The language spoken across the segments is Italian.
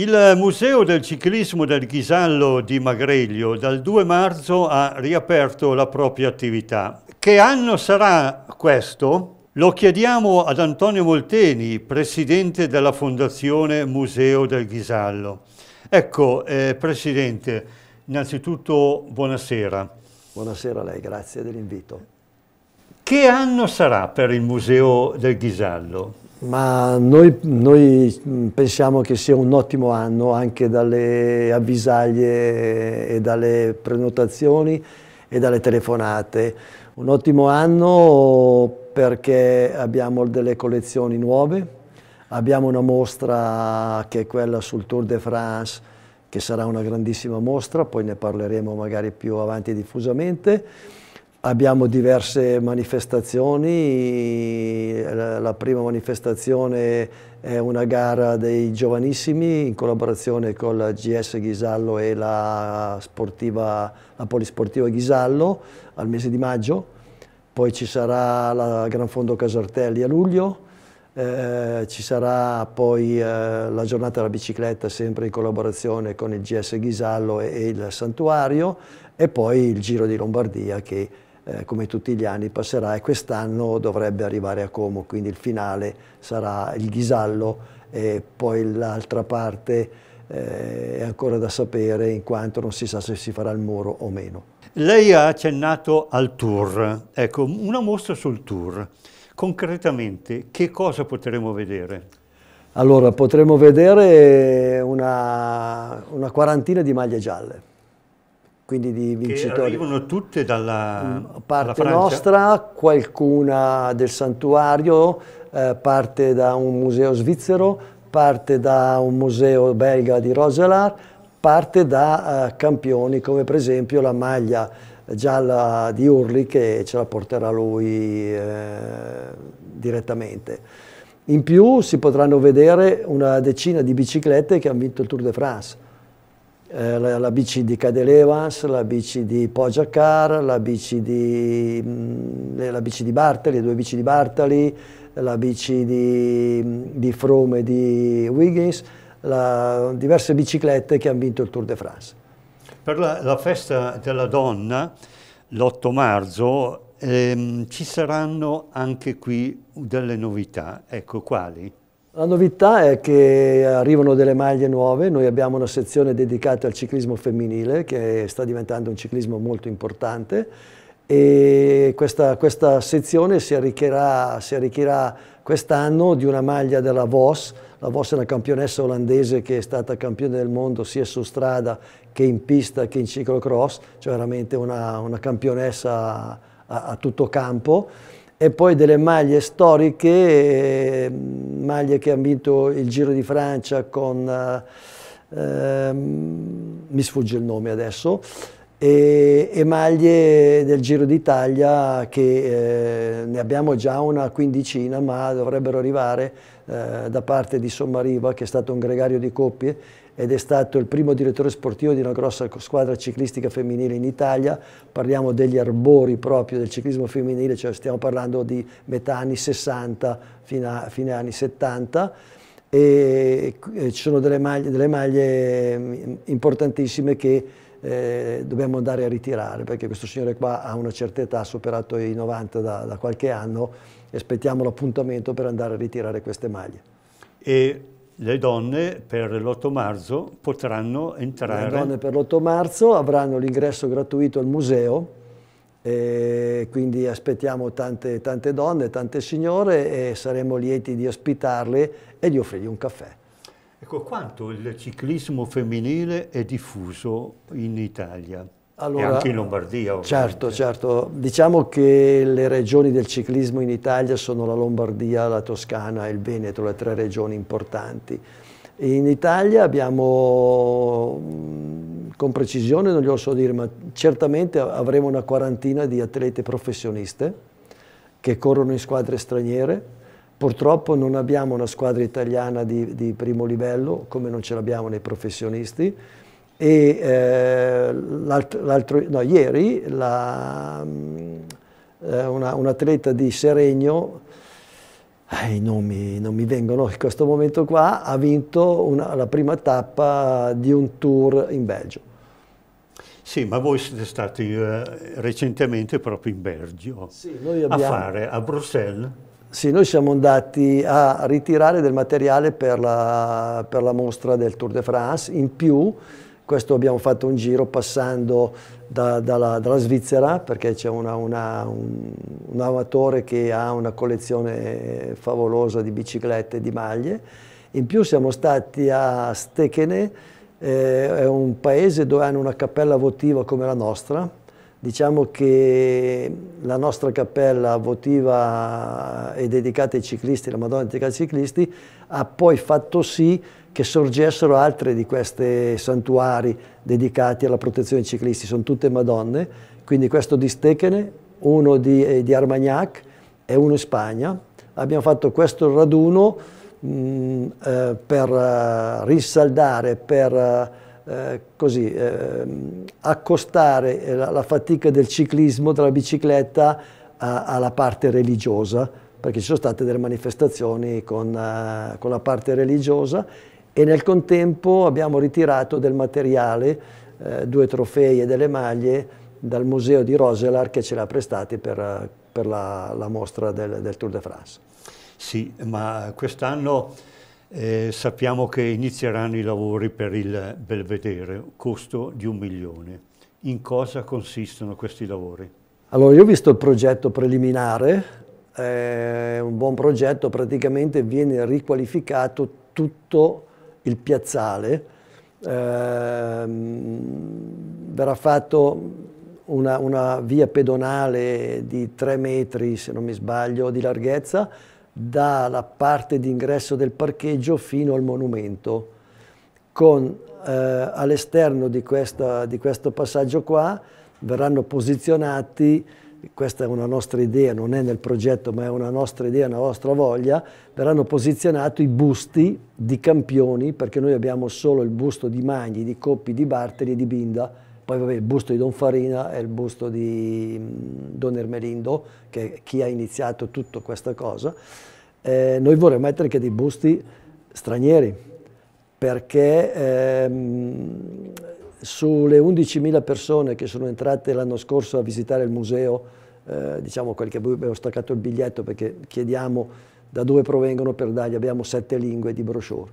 Il Museo del Ciclismo del Ghisallo di Magreglio dal 2 marzo ha riaperto la propria attività. Che anno sarà questo? Lo chiediamo ad Antonio Molteni, presidente della Fondazione Museo del Ghisallo. Ecco, eh, presidente, innanzitutto buonasera. Buonasera a lei, grazie dell'invito. Che anno sarà per il Museo del Ghisallo? Ma noi, noi, mm, pensiamo che sia un ottimo anno anche dalle avvisaglie e dalle prenotazioni e dalle telefonate. Un ottimo anno perché abbiamo delle collezioni nuove, abbiamo una mostra che è quella sul Tour de France che sarà una grandissima mostra, poi ne parleremo magari più avanti diffusamente Abbiamo diverse manifestazioni, la prima manifestazione è una gara dei giovanissimi in collaborazione con la GS Ghisallo e la, sportiva, la Polisportiva Ghisallo al mese di maggio, poi ci sarà la Gran Fondo Casartelli a luglio, eh, ci sarà poi eh, la giornata della bicicletta sempre in collaborazione con il GS Ghisallo e, e il Santuario e poi il Giro di Lombardia che eh, come tutti gli anni passerà e quest'anno dovrebbe arrivare a Como, quindi il finale sarà il Ghisallo e poi l'altra parte eh, è ancora da sapere in quanto non si sa se si farà il muro o meno. Lei ha accennato al tour, ecco una mostra sul tour, concretamente che cosa potremo vedere? Allora potremo vedere una, una quarantina di maglie gialle quindi di vincitori. Che arrivano tutte dalla mm, Parte dalla nostra, qualcuna del santuario, eh, parte da un museo svizzero, parte da un museo belga di Roselar, parte da eh, campioni come per esempio la maglia gialla di Urli che ce la porterà lui eh, direttamente. In più si potranno vedere una decina di biciclette che hanno vinto il Tour de France eh, la, la, bici di Evans, la bici di Poggiacar, la bici di, mh, mm, eh, la bici di Bartali, le due bici di Bartali, la bici di, mm, di Frome e di Wiggins, la, diverse biciclette che hanno vinto il Tour de France. Per la, la festa della donna, l'8 marzo, ehm, ci saranno anche qui delle novità. Ecco, quali? La novità è che arrivano delle maglie nuove, noi abbiamo una sezione dedicata al ciclismo femminile che sta diventando un ciclismo molto importante e questa, questa sezione si arricchirà, arricchirà quest'anno di una maglia della Vos, la Vos è una campionessa olandese che è stata campione del mondo sia su strada che in pista che in ciclocross, cioè veramente una, una campionessa a, a tutto campo e poi delle maglie storiche, maglie che hanno vinto il Giro di Francia con, eh, ehm, mi sfugge il nome adesso, e, e maglie del Giro d'Italia che eh, ne abbiamo già una quindicina ma dovrebbero arrivare eh, da parte di Sommariva, che è stato un gregario di coppie ed è stato il primo direttore sportivo di una grossa squadra ciclistica femminile in Italia, parliamo degli arbori proprio del ciclismo femminile, cioè stiamo parlando di metà anni 60 fino a fine anni 70, e eh, ci sono delle maglie, delle maglie mm, importantissime che eh, dobbiamo andare a ritirare perché questo signore qua ha una certa età, ha superato i 90 da, da qualche anno e aspettiamo l'appuntamento per andare a ritirare queste maglie. E le donne per l'8 marzo potranno entrare? Le donne per l'8 marzo avranno l'ingresso gratuito al museo, quindi aspettiamo tante, tante donne, tante signore e saremo lieti di ospitarle e di offrirgli un caffè. Ecco, quanto il ciclismo femminile è diffuso in Italia? Allora, e anche in Lombardia. Ovviamente. Certo, certo. Diciamo che le regioni del ciclismo in Italia sono la Lombardia, la Toscana e il Veneto, le tre regioni importanti. In Italia abbiamo, con precisione non glielo so dire, ma certamente avremo una quarantina di atlete professioniste che corrono in squadre straniere. Purtroppo non abbiamo una squadra italiana di, di primo livello, come non ce l'abbiamo nei professionisti e eh, l'altro, no, ieri la, eh, una, un atleta di Seregno, eh, non, mi, non mi vengono in questo momento qua, ha vinto una, la prima tappa di un tour in Belgio. Sì, ma voi siete stati eh, recentemente proprio in Belgio sì, abbiamo... a fare a Bruxelles. Sì, noi siamo andati a ritirare del materiale per la, per la mostra del Tour de France, in più questo abbiamo fatto un giro passando da, dalla, dalla, Svizzera perché c'è una, una, un, un amatore che ha una collezione favolosa di biciclette e di maglie. In più siamo stati a Stechene, eh, è un paese dove hanno una cappella votiva come la nostra. Diciamo che la nostra cappella votiva è dedicata ai ciclisti, la Madonna dedicata ai ciclisti, ha poi fatto sì che sorgessero altre di questi santuari dedicati alla protezione dei ciclisti, sono tutte Madonne, quindi questo di Stechene, uno di, eh, di Armagnac e uno in Spagna. Abbiamo fatto questo raduno mh, mm, eh, per eh, risaldare, per eh, eh, così, ehm, accostare eh, la, la, fatica del ciclismo, della bicicletta, a, alla parte religiosa, perché ci sono state delle manifestazioni con, uh, con la parte religiosa e nel contempo abbiamo ritirato del materiale, eh, due trofei e delle maglie dal museo di Roselar che ce l'ha prestati per, eh, per la, la, mostra del, del Tour de France. Sì, ma quest'anno eh, sappiamo che inizieranno i lavori per il Belvedere, costo di un milione. In cosa consistono questi lavori? Allora, io ho visto il progetto preliminare, è eh, un buon progetto, praticamente viene riqualificato tutto il piazzale, ehm, verrà fatto una, una, via pedonale di 3 metri, se non mi sbaglio, di larghezza, dalla parte d'ingresso del parcheggio fino al monumento, con eh, all'esterno di, di questo passaggio qua verranno posizionati questa è una nostra idea, non è nel progetto ma è una nostra idea, una nostra voglia, verranno posizionati i busti di campioni perché noi abbiamo solo il busto di Magni, di Coppi, di Bartoli e di Binda, poi vabbè, il busto di Don Farina e il busto di mm, Don Ermelindo, che è chi ha iniziato tutta questa cosa. Eh, noi vorremmo mettere anche dei busti stranieri perché ehm, sulle 11.000 persone che sono entrate l'anno scorso a visitare il museo, eh, diciamo quel che abbiamo staccato il biglietto perché chiediamo da dove provengono per dargli, abbiamo sette lingue di brochure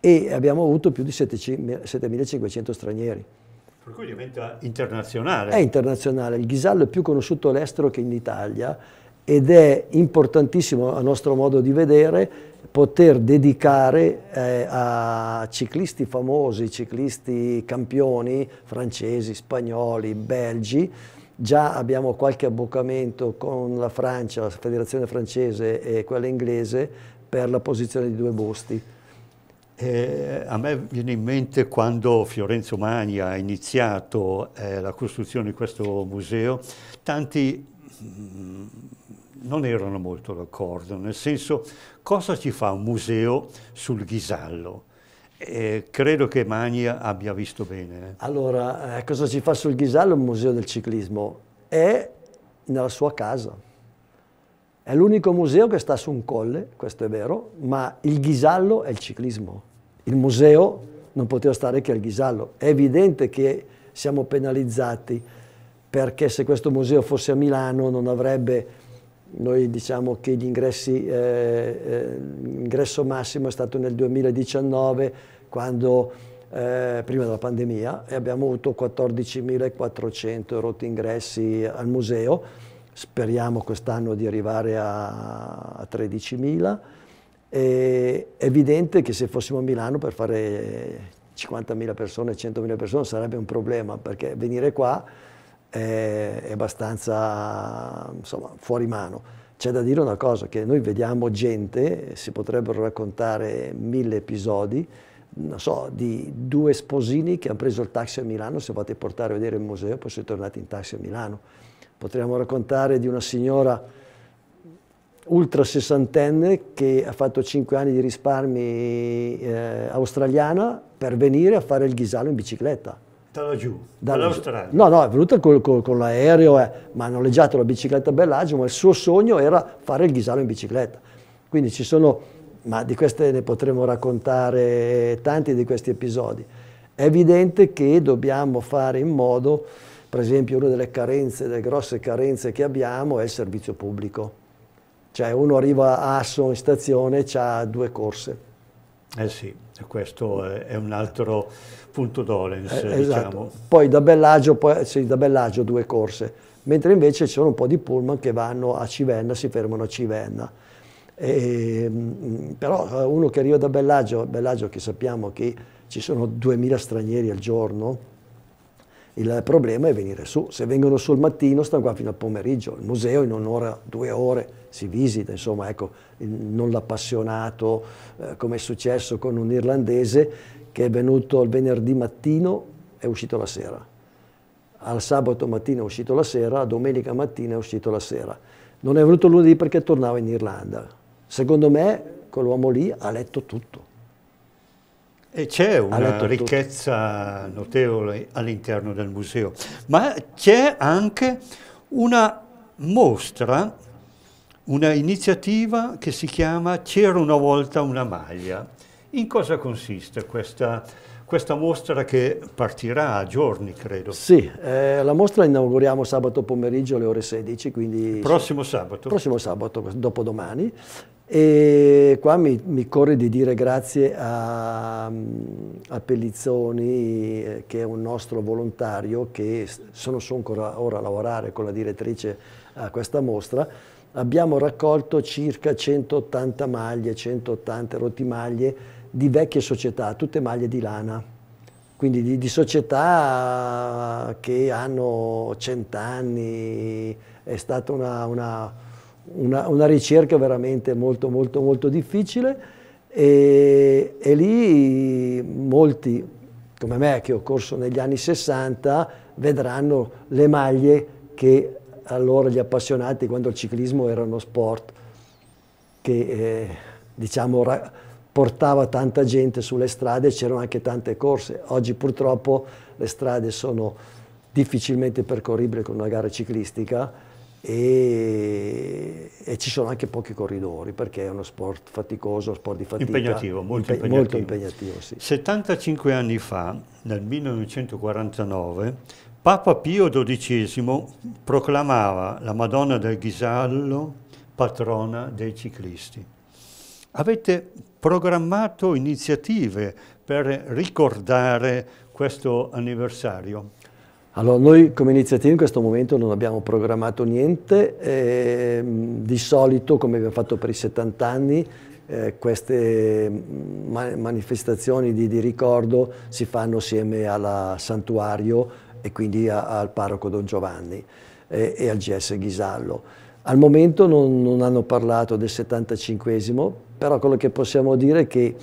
e abbiamo avuto più di 7.500 stranieri. Per cui diventa internazionale. È internazionale, il ghisallo è più conosciuto all'estero che in Italia ed è importantissimo a nostro modo di vedere poter dedicare eh, a ciclisti famosi, ciclisti campioni francesi, spagnoli, belgi. Già abbiamo qualche abboccamento con la Francia, la federazione francese e quella inglese per la posizione di due busti. Eh, a me viene in mente quando Fiorenzo Magni ha iniziato eh, la costruzione di questo museo, tanti mh, mm, non erano molto d'accordo, nel senso cosa ci fa un museo sul Ghisallo? Eh, credo che Magni abbia visto bene. Eh. Allora, eh, cosa ci fa sul Ghisallo un museo del ciclismo? È nella sua casa. È l'unico museo che sta su un colle, questo è vero, ma il Ghisallo è il ciclismo. Il museo non poteva stare che al Ghisallo. È evidente che siamo penalizzati perché se questo museo fosse a Milano non avrebbe noi diciamo che eh, eh, l'ingresso massimo è stato nel 2019, quando, eh, prima della pandemia, e abbiamo avuto 14.400 rotti ingressi al museo. Speriamo quest'anno di arrivare a 13.000. È evidente che se fossimo a Milano per fare 50.000 persone, 100.000 persone sarebbe un problema, perché venire qua è, abbastanza insomma, fuori mano. C'è da dire una cosa, che noi vediamo gente, si potrebbero raccontare mille episodi, non so, di due sposini che hanno preso il taxi a Milano, si fate portare a vedere il museo, poi sono tornati in taxi a Milano. Potremmo raccontare di una signora ultra sessantenne che ha fatto 5 anni di risparmi eh, australiana per venire a fare il ghisalo in bicicletta. Da laggiù, dall'Australia. No, no, è venuta col, col, con l'aereo, eh, ma ha noleggiato la bicicletta a Bellagio, ma il suo sogno era fare il ghisalo in bicicletta. Quindi ci sono, ma di queste ne potremo raccontare tanti di questi episodi. È evidente che dobbiamo fare in modo, per esempio una delle carenze, delle grosse carenze che abbiamo è il servizio pubblico. Cioè uno arriva a Asso in stazione e ha due corse. Eh sì. Cioè questo è un altro punto dolens. Eh, esatto. diciamo. Poi da Bellagio, poi, sì, da Bellagio due corse, mentre invece ci sono un po' di pullman che vanno a Civenna, si fermano a Civenna. E, ehm, però eh, uno che arriva da Bellagio, Bellagio che sappiamo che ci sono 2000 stranieri al giorno, il problema è venire su, se vengono sul mattino stanno qua fino al pomeriggio, il museo in un'ora, due ore si visita, insomma ecco, non l'appassionato eh, come è successo con un irlandese che è venuto il venerdì mattino e è uscito la sera, al sabato mattina è uscito la sera, a domenica mattina è uscito la sera. Non è venuto lunedì perché tornava in Irlanda. Secondo me quell'uomo lì ha letto tutto e c'è una ricchezza tutto. notevole all'interno del museo, ma c'è anche una mostra, una iniziativa che si chiama C'era una volta una maglia. In cosa consiste questa, questa mostra che partirà a giorni, credo. Sì, eh, la mostra la inauguriamo sabato pomeriggio alle ore 16, quindi... Il prossimo sabato? Prossimo sabato, dopodomani. E qua mi, mi, corre di dire grazie a, a, Pellizzoni, eh, che è un nostro volontario, che sono, su ancora ora a lavorare con la direttrice a questa mostra. Abbiamo raccolto circa 180 maglie, 180 rotti maglie di vecchie società, tutte maglie di lana. Quindi di, di società che hanno 100 anni, è stata una, una una, una, ricerca veramente molto, molto, molto difficile e, e, lì molti, come me che ho corso negli anni 60, vedranno le maglie che allora gli appassionati quando il ciclismo era uno sport che eh, diciamo portava tanta gente sulle strade c'erano anche tante corse. Oggi purtroppo le strade sono difficilmente percorribili con una gara ciclistica e, e, ci sono anche pochi corridori perché è uno sport faticoso, sport di fatica. Impegnativo, molto impegnativo. Molto impegnativo sì. 75 anni fa, nel 1949, Papa Pio XII proclamava la Madonna del Ghisallo patrona dei ciclisti. Avete programmato iniziative per ricordare questo anniversario? Allora, noi come iniziativa in questo momento non abbiamo programmato niente, eh, di solito come abbiamo fatto per i 70 anni eh, queste mm, ma manifestazioni di, di, ricordo si fanno assieme al santuario e quindi a, al parroco Don Giovanni eh, e al GS Ghisallo. Al momento non, non hanno parlato del 75esimo, però quello che possiamo dire è che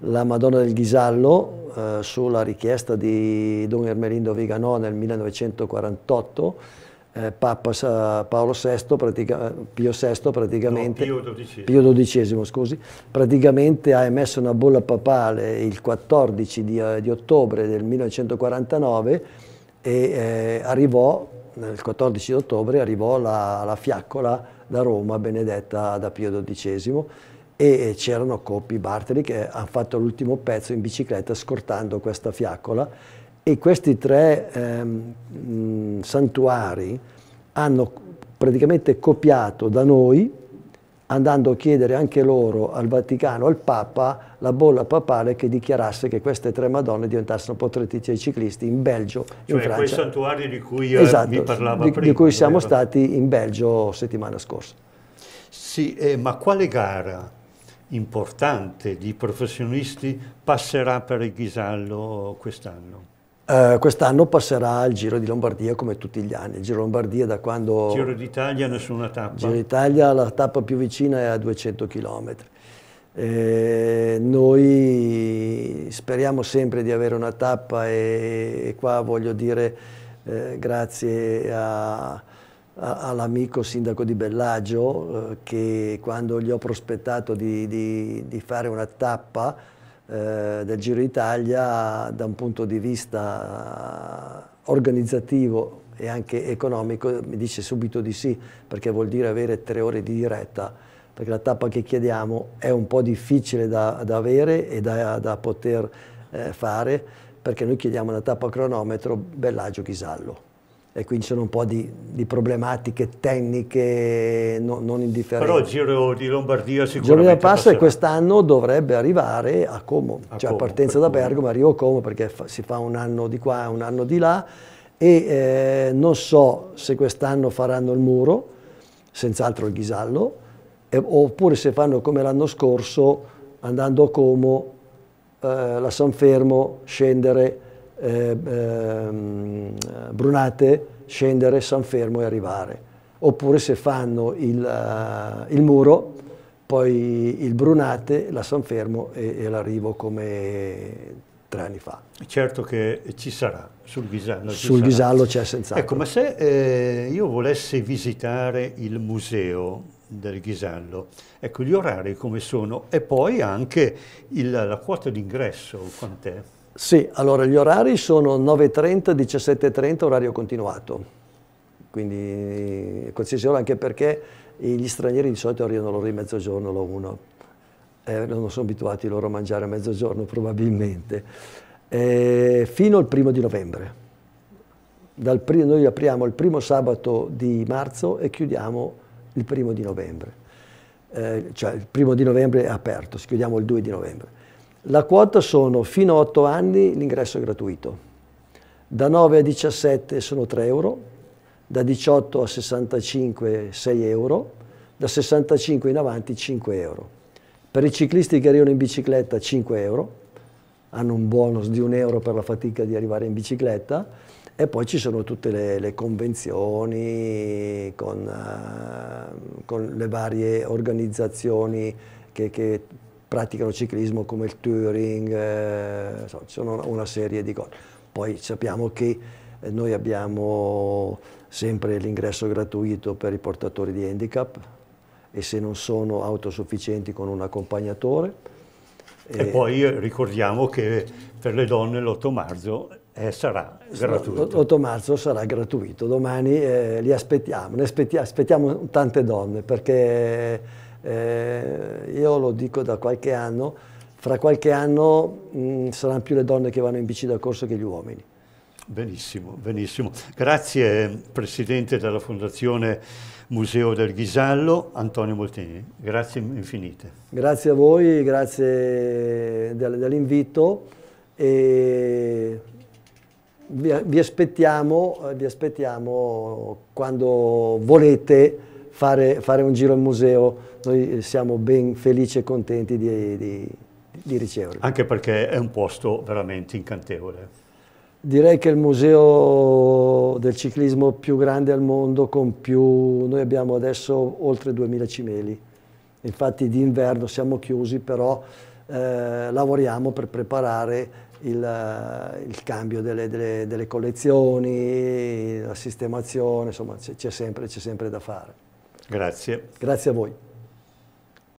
la Madonna del Ghisallo eh, sulla richiesta di Don Ermelindo Viganò nel 1948, eh, Papa Paolo VI, pratica, Pio VI praticamente, no, Pio XII. Pio XII, scusi, praticamente ha emesso una bolla papale il 14 di, eh, di ottobre del 1949 e eh, arrivò, il 14 ottobre arrivò la, la fiaccola da Roma benedetta da Pio XII e c'erano Coppi Bartoli che hanno fatto l'ultimo pezzo in bicicletta scortando questa fiaccola e questi tre ehm, santuari hanno praticamente copiato da noi andando a chiedere anche loro al Vaticano, al Papa, la bolla papale che dichiarasse che queste tre Madonne diventassero portretici ai ciclisti in Belgio, cioè in Francia. quei santuari di cui eh, esatto, vi parlava di, prima. Di cui siamo stati in Belgio settimana scorsa. Sì, eh, ma quale gara importante di professionisti passerà per il Ghisallo quest'anno? Uh, quest'anno passerà il Giro di Lombardia come tutti gli anni. Il Giro Lombardia da quando... Giro d'Italia nessuna tappa. Giro d'Italia la tappa più vicina è a 200 km. Eh, noi speriamo sempre di avere una tappa e, e qua voglio dire eh, grazie a, all'amico sindaco di Bellagio eh, che quando gli ho prospettato di, di, di fare una tappa eh, del Giro d'Italia da un punto di vista eh, organizzativo e anche economico mi dice subito di sì perché vuol dire avere tre ore di diretta perché la tappa che chiediamo è un po' difficile da, da avere e da, da poter eh, fare perché noi chiediamo una tappa cronometro bellagio ghisallo e quindi sono un po' di, di problematiche tecniche no, non indifferenti. Però il Giro di Lombardia sicuramente Il Giro di Passa quest'anno dovrebbe arrivare a Como, a cioè Como, partenza da Bergamo, arrivo a Como perché fa, si fa un anno di qua e un anno di là e eh, non so se quest'anno faranno il muro, senz'altro il ghisallo, eh, oppure se fanno come l'anno scorso andando a Como, eh, la Sanfermo, scendere eh, eh, Brunate, scendere San Fermo e arrivare. Oppure se fanno il, uh, il muro, poi il Brunate, la San Fermo e, e l'arrivo come tre anni fa. Certo che ci sarà, sul Ghisallo Sul Ghisallo c'è senz'altro. Ecco, ma se eh, io volessi visitare il museo del Ghisallo, ecco gli orari come sono e poi anche il, la quota d'ingresso, quant'è? Sì, allora gli orari sono 9.30, 17.30, orario continuato, quindi qualsiasi ora, anche perché gli stranieri di solito arrivano l'ora di mezzogiorno, lo uno. Eh, non sono abituati loro a mangiare a mezzogiorno probabilmente, eh, fino al primo di novembre. Primo, noi apriamo il primo sabato di marzo e chiudiamo il primo di novembre. Eh, cioè il primo di novembre è aperto, chiudiamo il 2 di novembre. La quota sono fino a 8 anni l'ingresso è gratuito, da 9 a 17 sono 3 euro, da 18 a 65 6 euro, da 65 in avanti 5 euro. Per i ciclisti che arrivano in bicicletta 5 euro, hanno un bonus di 1 euro per la fatica di arrivare in bicicletta e poi ci sono tutte le, le convenzioni con, uh, con, le varie organizzazioni che, che praticano ciclismo come il touring, eh, ci sono una serie di cose. Poi sappiamo che eh, noi abbiamo sempre l'ingresso gratuito per i portatori di handicap e se non sono autosufficienti con un accompagnatore. E, e eh, poi ricordiamo che per le donne l'8 marzo eh, sarà gratuito. L'8 marzo sarà gratuito, domani eh, li aspettiamo, ne aspettiamo, aspettiamo tante donne perché eh, io lo dico da qualche anno, fra qualche anno mh, mm, saranno più le donne che vanno in bici da corso che gli uomini. Benissimo, benissimo. Grazie Presidente della Fondazione Museo del Ghisallo, Antonio Moltini. Grazie infinite. Grazie a voi, grazie dell'invito e vi, aspettiamo, vi aspettiamo quando volete fare, fare un giro al museo, noi siamo ben felici e contenti di, di, di riceverlo. Anche perché è un posto veramente incantevole. Direi che è il museo del ciclismo più grande al mondo con più, noi abbiamo adesso oltre 2000 cimeli, infatti d'inverno siamo chiusi però eh, lavoriamo per preparare il, eh, il cambio delle, delle, delle, collezioni, la sistemazione, insomma c'è sempre, sempre da fare. Grazie. Grazie a voi.